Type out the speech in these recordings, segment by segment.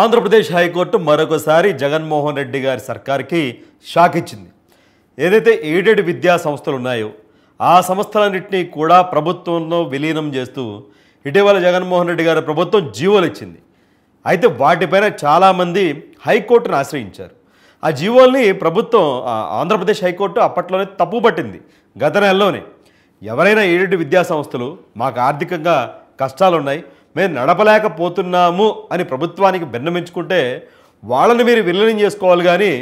Andhra Pradesh high court మరొకసారి జగన్మోహన్ రెడ్డి గారి సర్కార్కి shock ఇచ్చింది ఏదైతే ఎయిడెడ్ విద్యా సంస్థలు ఉన్నాయో ఆ సంస్థలన్నింటినీ కూడా ప్రభుత్వంలో విలీనం చేస్తూ ఇటీవల జగన్మోహన్ రెడ్డి గారి ప్రభుత్వం జీవోలు ఇచ్చింది అయితే వాటిపైన చాలామంది హైకోర్టును ఆశ్రయించారు ఆ జీవోల్ని ప్రభుత్వం ఆంధ్రప్రదేశ్ హైకోర్టు అప్పట్లోనే తప్పు పట్టింది గత నెలలోనే ఎవరైనా ఏడు విద్యా సంస్థలు మాకు ఆర్థికంగా కష్టాలున్నాయి మేము నడపలేకపోతున్నాము అని ప్రభుత్వానికి భిన్నమించుకుంటే వాళ్ళని మీరు విలీనం చేసుకోవాలి కానీ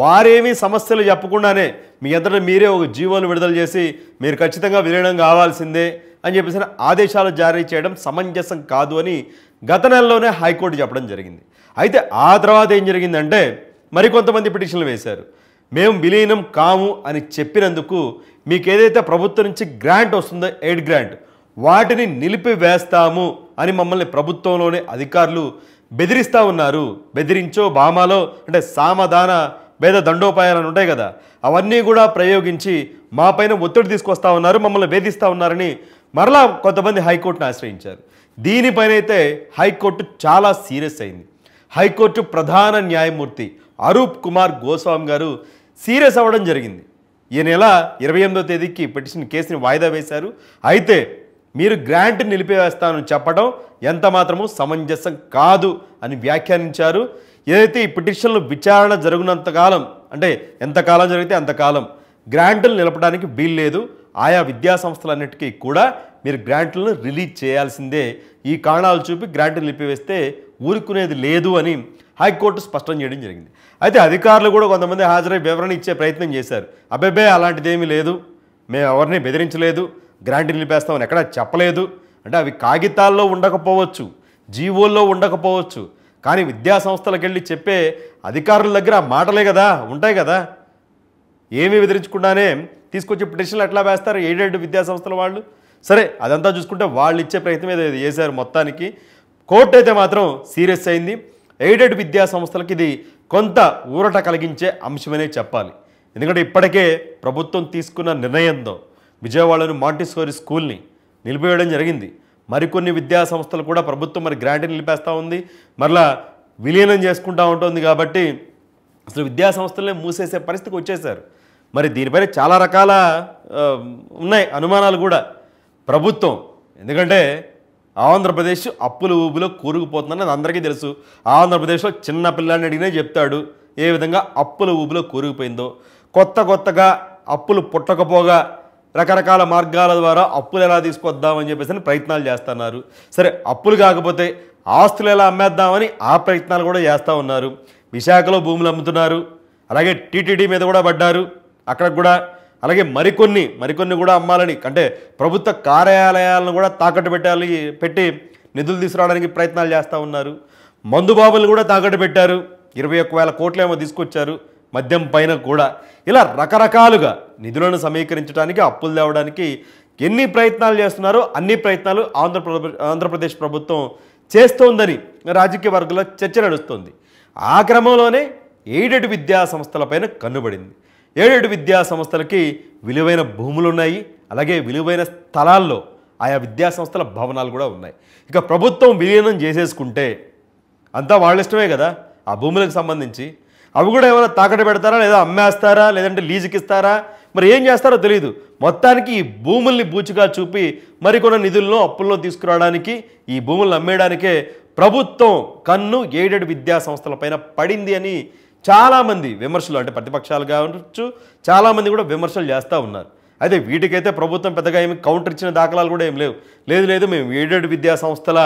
వారేమీ సమస్యలు చెప్పకుండానే మీ అంతటా మీరే ఒక జీవోను విడుదల చేసి మీరు ఖచ్చితంగా విలీనం కావాల్సిందే అని చెప్పేసి ఆదేశాలు జారీ చేయడం సమంజసం కాదు అని గత నెలలోనే హైకోర్టు చెప్పడం జరిగింది అయితే ఆ తర్వాత ఏం జరిగిందంటే మరికొంతమంది పిటిషన్లు వేశారు మేము విలీనం కాము అని చెప్పినందుకు మీకు ఏదైతే ప్రభుత్వం నుంచి గ్రాంట్ వస్తుందో ఎయిడ్ గ్రాంట్ వాటిని నిలిపివేస్తాము అని మమ్మల్ని ప్రభుత్వంలోని అధికారులు బెదిరిస్తూ ఉన్నారు బెదిరించో బామాలో అంటే సామధాన వేద దండోపాయాలు ఉంటాయి కదా అవన్నీ కూడా ప్రయోగించి మాపైన ఒత్తిడి తీసుకొస్తా ఉన్నారు మమ్మల్ని వేధిస్తూ ఉన్నారని మరలా కొంతమంది హైకోర్టును ఆశ్రయించారు దీనిపైనైతే హైకోర్టు చాలా సీరియస్ అయింది హైకోర్టు ప్రధాన న్యాయమూర్తి అరూప్ కుమార్ గోస్వామి గారు సీరియస్ అవ్వడం జరిగింది ఈ నెల ఇరవై ఎనిమిదో తేదీకి పిటిషన్ కేసుని వాయిదా వేశారు అయితే మీరు గ్రాంట్ నిలిపివేస్తానని చెప్పడం ఎంత మాత్రము సమంజసం కాదు అని వ్యాఖ్యానించారు ఏదైతే ఈ పిటిషన్లు విచారణ జరుగునంతకాలం అంటే ఎంతకాలం జరిగితే అంతకాలం గ్రాంట్లు నిలపడానికి వీల్లేదు ఆయా విద్యా సంస్థలన్నిటికీ కూడా మీరు గ్రాంట్లను రిలీజ్ చేయాల్సిందే ఈ కారణాలు చూపి గ్రాంట్లు నిలిపివేస్తే ఊరుకునేది లేదు అని హైకోర్టు స్పష్టం చేయడం జరిగింది అయితే అధికారులు కూడా కొంతమంది హాజరై వివరణ ఇచ్చే ప్రయత్నం చేశారు అబ్బాయి అలాంటిదేమీ లేదు మేము ఎవరిని బెదిరించలేదు గ్రాంటీ నిలిపేస్తామని ఎక్కడా చెప్పలేదు అంటే అవి కాగితాల్లో ఉండకపోవచ్చు జీవోల్లో ఉండకపోవచ్చు కానీ విద్యా సంస్థలకు వెళ్ళి చెప్పే అధికారుల దగ్గర ఆ మాటలే కదా ఉంటాయి కదా ఏమీ బెదిరించకుండానే తీసుకొచ్చి పిటిషన్లు ఎట్లా వేస్తారు ఏడేడు విద్యా సంస్థల వాళ్ళు సరే అదంతా చూసుకుంటే వాళ్ళు ఇచ్చే ప్రయత్నం ఏదో చేశారు మొత్తానికి కోర్టు అయితే మాత్రం సీరియస్ అయింది ఎయిడెడ్ విద్యా సంస్థలకు ఇది కొంత ఊరట కలిగించే అంశమనే చెప్పాలి ఎందుకంటే ఇప్పటికే ప్రభుత్వం తీసుకున్న నిర్ణయంతో విజయవాడలోని మాంటిసోరి స్కూల్ని నిలిపివేయడం జరిగింది మరికొన్ని విద్యా సంస్థలు కూడా ప్రభుత్వం మరి గ్రాంట్ నిలిపేస్తూ ఉంది మరలా విలీనం చేసుకుంటూ ఉంటుంది కాబట్టి అసలు విద్యా సంస్థలనే మూసేసే పరిస్థితికి వచ్చేశారు మరి దీనిపైన చాలా రకాల ఉన్నాయి అనుమానాలు కూడా ప్రభుత్వం ఎందుకంటే ఆంధ్రప్రదేశ్ అప్పుల ఊబిలో కూరుకుపోతుందని అందరికీ తెలుసు ఆంధ్రప్రదేశ్లో చిన్న పిల్లల్ని అడిగినే చెప్తాడు ఏ విధంగా అప్పుల ఊబిలో కూరుకుపోయిందో కొత్త కొత్తగా అప్పులు పుట్టకపోగా రకరకాల మార్గాల ద్వారా అప్పులు ఎలా తీసుకొద్దామని చెప్పేసి ప్రయత్నాలు చేస్తున్నారు సరే అప్పులు కాకపోతే ఆస్తులు ఎలా అమ్మేద్దామని ఆ ప్రయత్నాలు కూడా చేస్తూ ఉన్నారు విశాఖలో భూములు అమ్ముతున్నారు అలాగే టీటీడీ మీద కూడా పడ్డారు అక్కడ కూడా అలాగే మరికొన్ని మరికొన్ని కూడా అమ్మాలని అంటే ప్రభుత్వ కార్యాలయాలను కూడా తాకట్టు పెట్టాలి పెట్టి నిధులు తీసుకురావడానికి ప్రయత్నాలు చేస్తూ ఉన్నారు మందుబాబులు కూడా తాకట్టు పెట్టారు ఇరవై ఒక్క వేల కోట్లు ఏమో తీసుకొచ్చారు మద్యం పైన కూడా ఇలా రకరకాలుగా నిధులను సమీకరించడానికి అప్పులు తేవడానికి ఎన్ని ప్రయత్నాలు చేస్తున్నారో అన్ని ప్రయత్నాలు ఆంధ్రప్ర ఆంధ్రప్రదేశ్ ప్రభుత్వం చేస్తోందని రాజకీయ వర్గంలో చర్చ నడుస్తోంది ఆ క్రమంలోనే ఎయిడెడ్ విద్యా సంస్థలపైన కన్నుబడింది ఏడెడు విద్యా సంస్థలకి విలువైన భూములు ఉన్నాయి అలాగే విలువైన స్థలాల్లో ఆయా విద్యా సంస్థల భవనాలు కూడా ఉన్నాయి ఇక ప్రభుత్వం విలీనం చేసేసుకుంటే అంతా వాళ్ళ ఇష్టమే కదా ఆ భూములకు సంబంధించి అవి కూడా ఏమైనా తాకట్టు పెడతారా లేదా అమ్మేస్తారా లేదంటే లీజుకి ఇస్తారా మరి ఏం చేస్తారో తెలియదు మొత్తానికి ఈ భూముల్ని బూచిగా చూపి మరికొన్ని నిధుల్లో అప్పుల్లో తీసుకురావడానికి ఈ భూములను అమ్మేయడానికే ప్రభుత్వం కన్ను ఎయిడెడ్ విద్యా సంస్థలపైన పడింది అని చాలామంది విమర్శలు అంటే ప్రతిపక్షాలు కావచ్చు చాలామంది కూడా విమర్శలు చేస్తూ ఉన్నారు అయితే వీటికైతే ప్రభుత్వం పెద్దగా ఏమి కౌంటర్ ఇచ్చిన దాఖలాలు కూడా ఏం లేవు లేదు లేదు మేము ఎయిడెడ్ విద్యా సంస్థల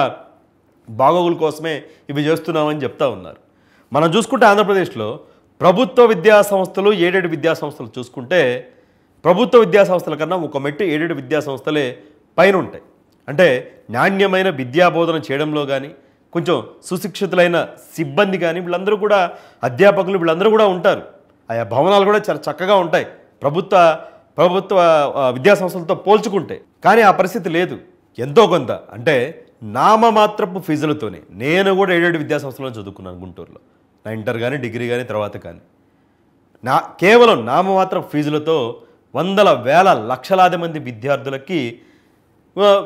బాగోగుల కోసమే ఇవి చేస్తున్నామని చెప్తా ఉన్నారు మనం చూసుకుంటే ఆంధ్రప్రదేశ్లో ప్రభుత్వ విద్యా సంస్థలు ఏడేడు విద్యా సంస్థలు చూసుకుంటే ప్రభుత్వ విద్యా సంస్థల కన్నా ఒక మెట్టు ఏడేడు విద్యా సంస్థలే పైన ఉంటాయి అంటే నాణ్యమైన విద్యాబోధన చేయడంలో కానీ కొంచెం సుశిక్షితులైన సిబ్బంది కానీ వీళ్ళందరూ కూడా అధ్యాపకులు వీళ్ళందరూ కూడా ఉంటారు ఆయా భవనాలు కూడా చాలా చక్కగా ఉంటాయి ప్రభుత్వ ప్రభుత్వ విద్యా సంస్థలతో పోల్చుకుంటే కానీ ఆ పరిస్థితి లేదు ఎంతో కొంత అంటే నామమాత్రపు ఫీజులతోనే నేను కూడా ఏడేడు విద్యా సంస్థలను చదువుకున్నాను గుంటూరులో నా ఇంటర్ కానీ డిగ్రీ కానీ తర్వాత కానీ నా కేవలం నామమాత్రం ఫీజులతో వందల వేల లక్షలాది మంది విద్యార్థులకి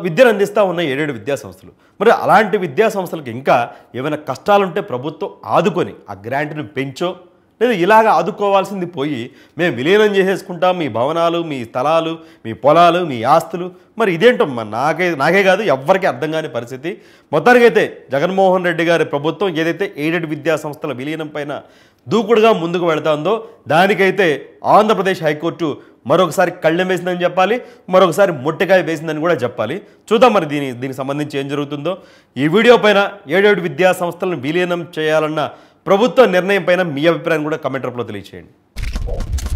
విద్యను అందిస్తూ ఉన్నాయి ఏడేడు విద్యాసంస్థలు మరి అలాంటి విద్యాసంస్థలకు ఇంకా ఏమైనా కష్టాలుంటే ప్రభుత్వం ఆదుకొని ఆ గ్రాంట్ను పెంచో లేదు ఇలాగ ఆదుకోవాల్సింది పోయి మేము విలీనం చేసేసుకుంటాం మీ భవనాలు మీ స్థలాలు మీ పొలాలు మీ ఆస్తులు మరి ఇదేంటో మన నాకే నాకే కాదు ఎవ్వరికీ అర్థం కాని పరిస్థితి మొత్తానికైతే జగన్మోహన్ రెడ్డి గారి ప్రభుత్వం ఏదైతే ఎయిడెడ్ విద్యా సంస్థల విలీనం పైన దూకుడుగా ముందుకు వెళుతుందో దానికైతే ఆంధ్రప్రదేశ్ హైకోర్టు మరొకసారి కళ్ళెం వేసిందని చెప్పాలి మరొకసారి ముట్టకాయ వేసిందని కూడా చెప్పాలి చూద్దాం మరి దీని దీనికి సంబంధించి ఏం జరుగుతుందో ఈ వీడియో పైన ఏడేడు విద్యా సంస్థలను విలీనం చేయాలన్న ప్రభుత్వ నిర్ణయం పైన మీ అభిప్రాయం కూడా కమెంట్ రూపంలో తెలియచేయండి